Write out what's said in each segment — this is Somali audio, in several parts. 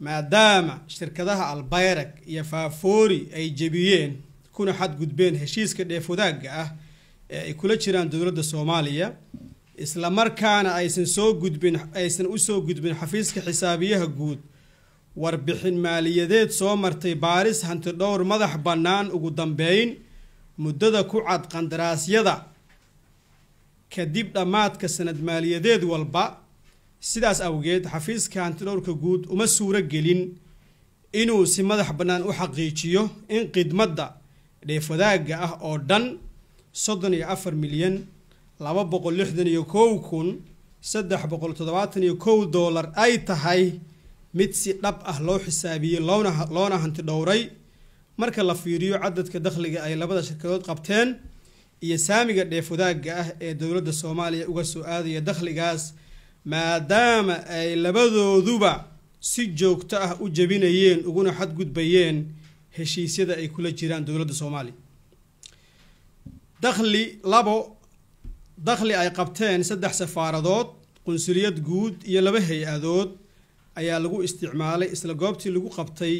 maadaama shirkadaha albayrag iyo faafoori ay jebiyeen kuna xadgudbeen heshiiska dheefwadaagga ah ee ay kula jiraan dowladda soomaaliya islamarkaana aysan soo gudbin aysan usoo gudbin xafiiska xisaabiyaha guud warbixin maaliyadeed soo martay baaris hanti dhowr madax bannaan ugu dambeyn muddada ku cad qandaraasyada kadib dhammaadka sanad maaliyadeed walba sidaas awgeed xafiiska hantidhowrka guud uma suuro gelin inuu si madax bannaan u xaqiijiyo in khidmadda dheefwadaagga ah oo dhan soddon iyo afar milyan laba boqol lixdan iyo kow kun saddex boqol toddobaatan iyo kow doolar ay tahay mid si dhab ah loo xisaabiyey loona hanti dhowray marka la fiiriyo cadadka dakhliga ay labada shirkadood qabteen iyo saamiga dheefwadaagga ah ee dowladda soomaaliya uga soo aadaya dakhligaas maadaama ay labadooduba si joogto ah u jabinayeen uguna xadgudbayeen heshiisyada ay kula jiraan dowladda soomaaliya dakhli labo dakhli ay qabteen saddex safaaradood qunsuliyad guud iyo laba hay-adood ayaa lagu isticmaalay isla goobtii lagu qabtay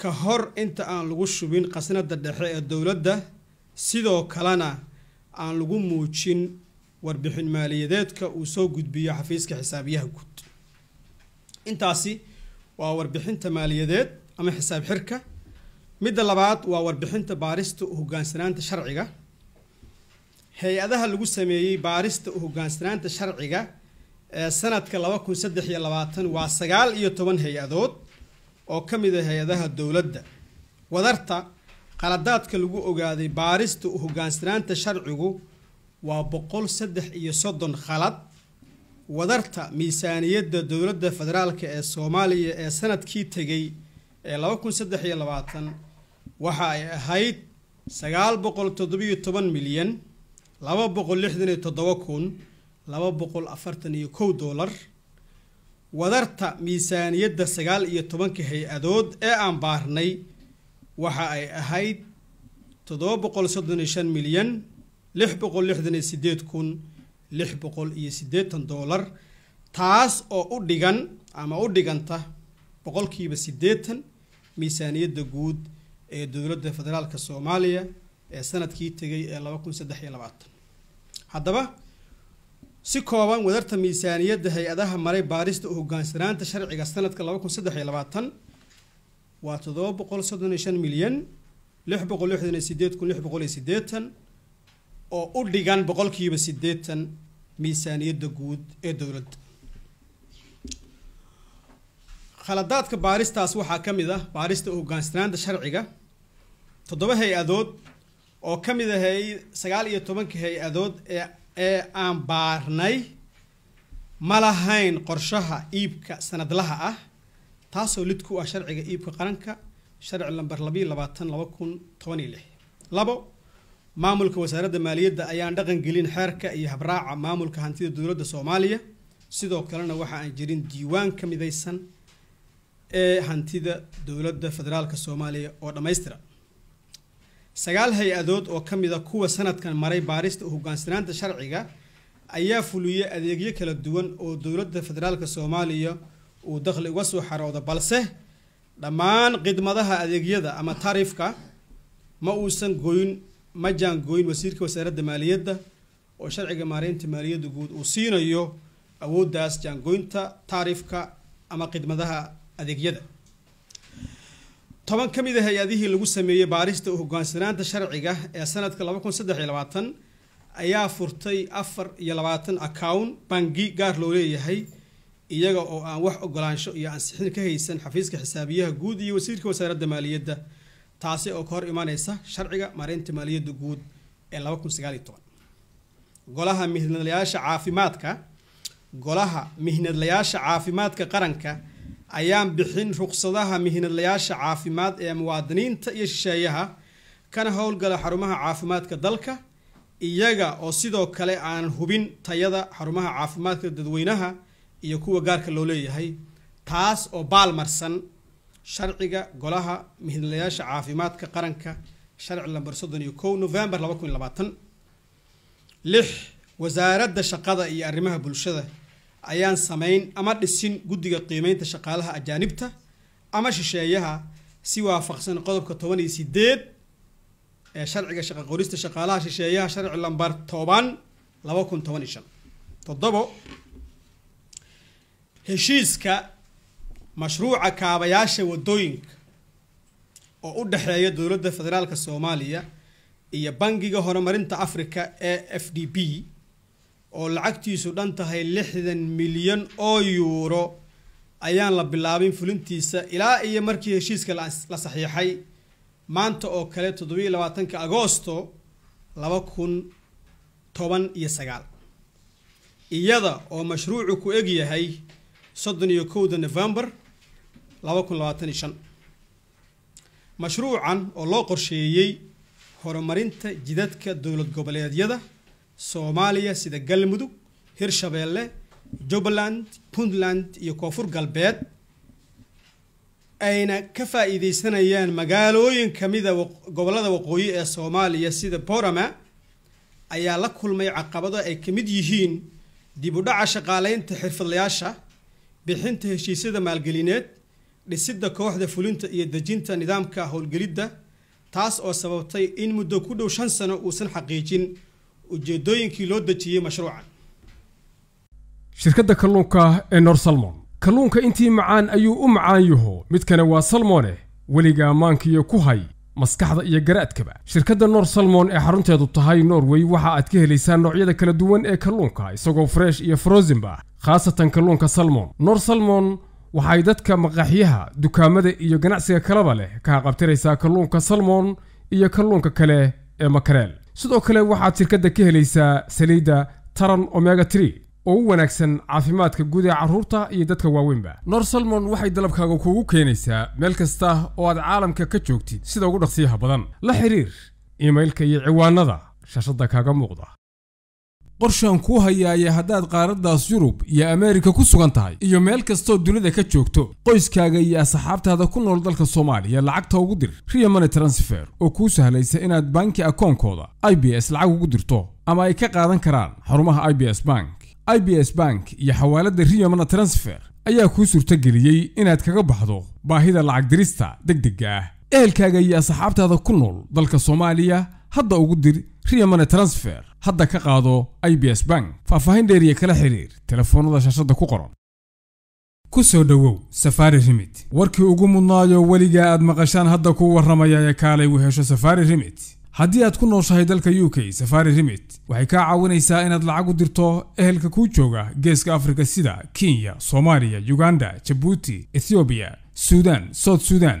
ka hor inta aan lagu shubin khasnada dhexe ee dowladda sidoo kalena aan lagu muujin warbixin maaliyadeedka uu soo gudbiyo xafiiska xisaabiyaha guud intaasi waa warbixinta maaliyadeed ama xisaab xirka midda labaad waa warbixinta baarista uhogaansanaanta sharciga hay-adaha lagu sameeyey baarista uhogaansanaanta sharciga ee sanadka laba kun saddex iyo labaatan waa sagaal iyo toban hay-adood oo ka mid a ah hay-adaha dowladda wadarta qaladaadka lagu ogaaday baarista uhogaansanaanta sharcigu waa boqol saddex iyo soddon khalad wadarta miisaaniyadda dowladda federaalk ee soomaaliya ee sanadkii tegay ee laba kun saddex iyo labaatan waxa ay ahayd sagaal boqol toddobiyo toban milyan laba boqol lixdan iyo toddoba kun laba boqol afartan iyo kow doolar wadarta miisaaniyadda sagaal iyo tobanka hay-adood ee aan baarnay waxa ay ahayd toddoba boqol soddon iyo shan milyan lix boqol lixdan iyo sideed kun lix boqol iyo sideetan dollar taas oo u dhigan ama u dhiganta boqolkiiba sideetan miisaaniyadda guud ee dowladda federaalk soomaaliya ee sanadkii tegay ee laba kun saddex iyo labaatan haddaba si kooban wadarta miisaaniyadda hay-adaha maray baarista u hoggaansanaanta sharciga sanadka laba kun saddex iyo labaatan waa todoba boqol soddon iyo shan milyan lix boqol lixdan iyo sideed kun lix boqol iyo siddeetan oo u dhigan boqolkiiba sideetan miisaaniyadda guud ee dowladda khaladaadka baaristaas waxaa ka mid ah baarista hoggaansanaanta sharciga toddoba hay-adood oo ka mid ahay sagaal iyo tobanka hay-adood ee aan baarnay ma lahayn qorshaha iibka sanadlaha ah taasoo lid ku ah sharciga iibka qaranka sharci lambar labayo labaatan laba kun toban iyo lix labo maamulka wasaaradda maaliyadda ayaan dhaqan gelin xeerka iyo habraaca maamulka hantida dowladda soomaaliya sidoo kalena waxa aan jirin diiwaanka ka midaysan ee hantida dowladda federaalka soomaaliya oo dhammaystira sagaal hay-adood oo ka mid a kuwa sanadkan maray baarista uhogaansanaanta sharciga ayaa fuliyay adeegyo kala duwan oo dowladda federaalka soomaaliya uu dakhli uga soo xaroodo balse dhammaan khidmadaha adeegyada ama taariifka ma uusan goyn ma jaangoyn wasiirka wasaaradda maaliyadda oo sharciga maareynta maaliyadda guud uu siinayo awooddaas jaangoynta taarifka ama khidmadaha adeegyada toban ka mid a ah hay-adihii lagu sameeyey baarista hogaansanaanta sharciga ee sanadka laba kun saddex iyo labaatan ayaa furtay afar iyo labaatan akown bangi gaar loo leeyahay iyaga oo aan wax ogolaansho iyo ansixin ka haysan xafiiska xisaabiyaha guud iyo wasiirka wasaaradda maaliyadda taasi oo ka hor imaaneysa sharciga maareynta maaliyadda guud ee golaha mihnadlayaasha caafimaadka golaha mihnadlayaasha caafimaadka qaranka ayaan bixin ruqsadaha mihnadlayaasha caafimaad ee muwaadiniinta iyo shisheeyaha kana howlgala xarumaha caafimaadka dalka iyaga oo sidoo kale aan hubin tayada xarumaha caafimaadka dadweynaha iyo kuwa gaarka loo leeyahay taas oo baal marsan sharciga golaha mahadlayaasha caafimaadka qaranka sharci lambar soddon iyo kow november laba kun labaatan lix wasaaradda shaqada iyo arrimaha bulshada ayaan samayn ama dhisin guddiga qiimeynta shaqaalaha ajaanibta ama shisheeyaha si waafaqsan qodobka toban iyo sideed ee sharciga shaqa qorista shaqaalaha shisheeyaha sharci lambar toban laba kun toban iyo shan toddobo heshiiska mashruuca kaabayaasha wadooyinka oo u dhexeeya dowladda federaalk soomaaliya iyo bangiga horumarinta africa ee f d b oo lacagtiisu dhan tahay lixdan milyan oo yuuro ayaan la bilaabin fulintiisa ilaa iyo markii heshiiska la saxiixay maanta oo kale toddobiiyo labaatanka agoosto laba kun toban iyo sagaal iyada oo mashruucu ku egyahay soddon iyo kowda nofembar laba kun labaatan iyo shan mashruucan oo loo qorsheeyey horumarinta jidadka dowlad goboleedyada soomaaliya sida galmudug hirshabeelle jubbaland puntland iyo koonfur galbeed ayna ka faa-iideysanayaan magaalooyin mida gobollada waqooyi ee soomaaliya sida borama ayaa la kulmay caqabado ay ka mid yihiin dib u dhaca shaqaaleynta xirfadlayaasha bixinta heshiisyada maalgelineed dhisidda kooxda fulinta iyo dejinta nidaamka howlgelidda taas oo sababtay in muddo ku dhow shan sano uusan xaqiijin ujeedooyinkii loo dejiyey mashruucan shirkadda kalluunka ee nor salmon kalluunka intii macaan ayuu u macaan yaho midkana waa salmoneh weliga ammaankiiyo ku hay maskaxda iyo garaadkaba shirkadda noor salmon ee xarunteedu tahay norway waxa aad ka helaysaa noocyada kala duwan ee kalluunka isagoo fresh iyo frozenba khaasatan kalluunka salmon noor salmon waxay dadka maqaxyaha dukaamada iyo ganacsiga kalaba leh kaa qabtiraysaa kalluunka salmon iyo kalluunka kale ee makareel sidoo kale waxaad shirkadda ka helaysaa saliidda taran omega tree oo u wanaagsan caafimaadka guud ee carruurta iyo dadka waaweynba nor salmon waxay dalabkaaga kuugu keenaysaa meel kasta oo aad caalamka ka joogtid sida ugu dhaqsiyaha badan la xiriir iimailka iyo ciwaanada shashadda kaaga muuqda qorshaan kuu hayaaya haddaad qaaraddaas yurub iyo ameerika ku sugan tahay iyo meel kastoo dunida ka joogto qoyskaaga iyo asxaabtaada ku nool dalka soomaaliya lacagta ugu dir riya money transfer oo kuu sahlaysa inaad banki akoonkooda i b s lacag ugu dirto ama ay ka qaadan karaan xarumaha i b s bank i b s bank iyo xawaaladda riyomana transfer ayaa kuu suurtageliyey inaad kaga baxdo baahida lacag dirista deg dega ah ehelkaaga iyo asxaabtaada ku nool dalka soomaaliya hadda ugu dir riyomana transfer hadda ka qaado i b s bank faahfaahin dheeriya kala xiriir telefoonnada shaashadda ku qoran ku soo dhowow safaari rimit warkii ugu mudnaayo weligaa aad maqashaan hadda kuu warramaya ee kaalay uu hesho safaari rimit haddii aad ku nooshahay dalka u k safari rimit waxay kaa caawinaysaa inaad lacag u dirto ehelka kuu jooga geeska afrika sida kenya soomaaliya uganda jabuuti ethoobiya suudaan south suudaan